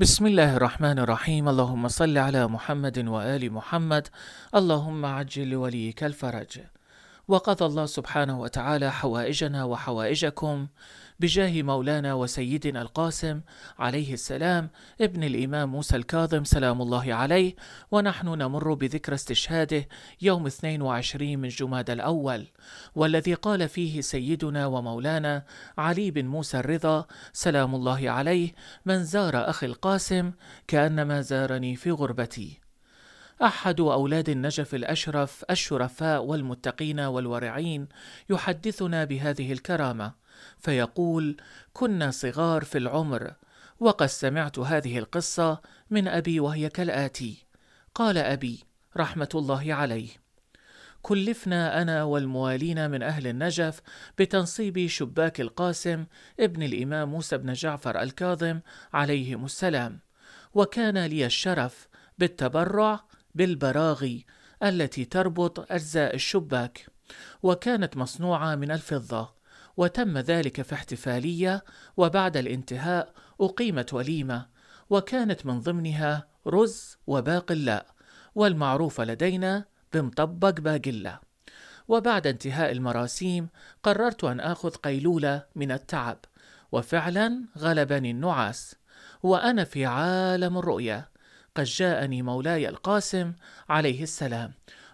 بسم الله الرحمن الرحيم اللهم صل على محمد وآل محمد اللهم عجل لوليك الفرج وقضى الله سبحانه وتعالى حوائجنا وحوائجكم بجاه مولانا وسيدنا القاسم عليه السلام ابن الإمام موسى الكاظم سلام الله عليه ونحن نمر بذكرى استشهاده يوم 22 من جماد الأول والذي قال فيه سيدنا ومولانا علي بن موسى الرضا سلام الله عليه من زار أخي القاسم كأنما زارني في غربتي أحد أولاد النجف الأشرف الشرفاء والمتقين والورعين يحدثنا بهذه الكرامة فيقول كنا صغار في العمر وقد سمعت هذه القصة من أبي وهي كالآتي قال أبي رحمة الله عليه كلفنا أنا والموالين من أهل النجف بتنصيب شباك القاسم ابن الإمام موسى بن جعفر الكاظم عليهم السلام وكان لي الشرف بالتبرع بالبراغي التي تربط أجزاء الشباك وكانت مصنوعة من الفضة وتم ذلك في احتفالية وبعد الانتهاء أقيمت وليمة وكانت من ضمنها رز وباقلاء والمعروف لدينا بمطبق باقلة وبعد انتهاء المراسيم قررت أن آخذ قيلولة من التعب وفعلا غلبني النعاس وأنا في عالم الرؤية قد جاءني مولاي القاسم عليه السلام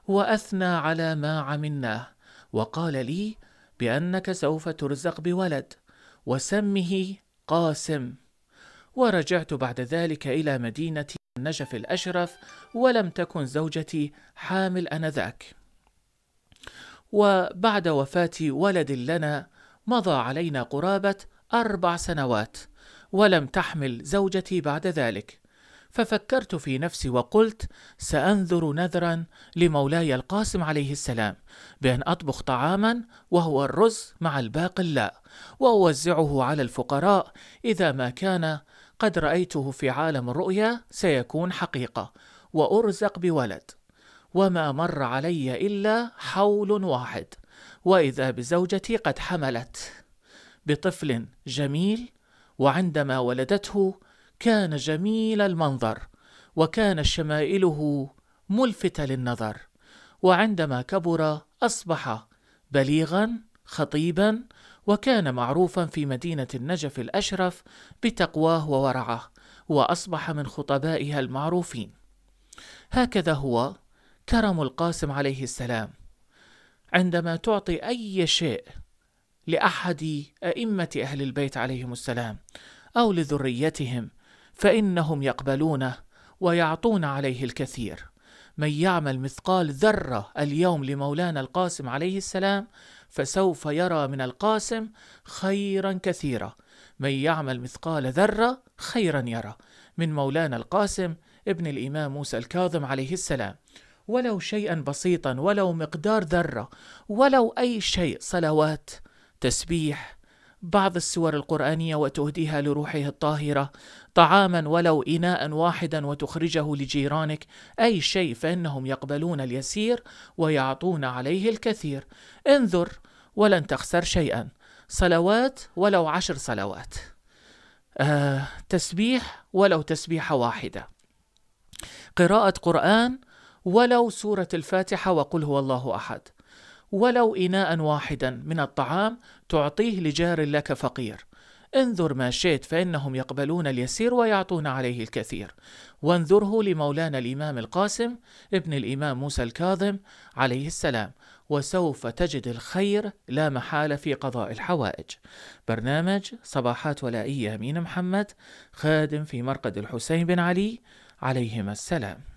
واثنى على ما عملناه وقال لي بانك سوف ترزق بولد وسمه قاسم ورجعت بعد ذلك الى مدينه النجف الاشرف ولم تكن زوجتي حامل انذاك وبعد وفاه ولد لنا مضى علينا قرابه اربع سنوات ولم تحمل زوجتي بعد ذلك ففكرت في نفسي وقلت سأنذر نذرا لمولاي القاسم عليه السلام بأن أطبخ طعاما وهو الرز مع اللاء وأوزعه على الفقراء إذا ما كان قد رأيته في عالم الرؤيا سيكون حقيقة وأرزق بولد وما مر علي إلا حول واحد وإذا بزوجتي قد حملت بطفل جميل وعندما ولدته كان جميل المنظر وكان شمائله ملفتة للنظر وعندما كبر أصبح بليغا خطيبا وكان معروفا في مدينة النجف الأشرف بتقواه وورعه وأصبح من خطبائها المعروفين هكذا هو كرم القاسم عليه السلام عندما تعطي أي شيء لأحد أئمة أهل البيت عليهم السلام أو لذريتهم فإنهم يقبلونه ويعطون عليه الكثير من يعمل مثقال ذرة اليوم لمولانا القاسم عليه السلام فسوف يرى من القاسم خيرا كثيرا من يعمل مثقال ذرة خيرا يرى من مولانا القاسم ابن الإمام موسى الكاظم عليه السلام ولو شيئا بسيطا ولو مقدار ذرة ولو أي شيء صلوات تسبيح بعض السور القرآنية وتهديها لروحه الطاهرة طعاما ولو إناء واحدا وتخرجه لجيرانك أي شيء فإنهم يقبلون اليسير ويعطون عليه الكثير انذر ولن تخسر شيئا صلوات ولو عشر صلوات آه، تسبيح ولو تسبيحة واحدة قراءة قرآن ولو سورة الفاتحة وقل هو الله أحد ولو إناء واحدا من الطعام تعطيه لجار لك فقير انظر ما شئت فإنهم يقبلون اليسير ويعطون عليه الكثير وانظره لمولانا الإمام القاسم ابن الإمام موسى الكاظم عليه السلام وسوف تجد الخير لا محالة في قضاء الحوائج برنامج صباحات ولائية أمين محمد خادم في مرقد الحسين بن علي عليهما السلام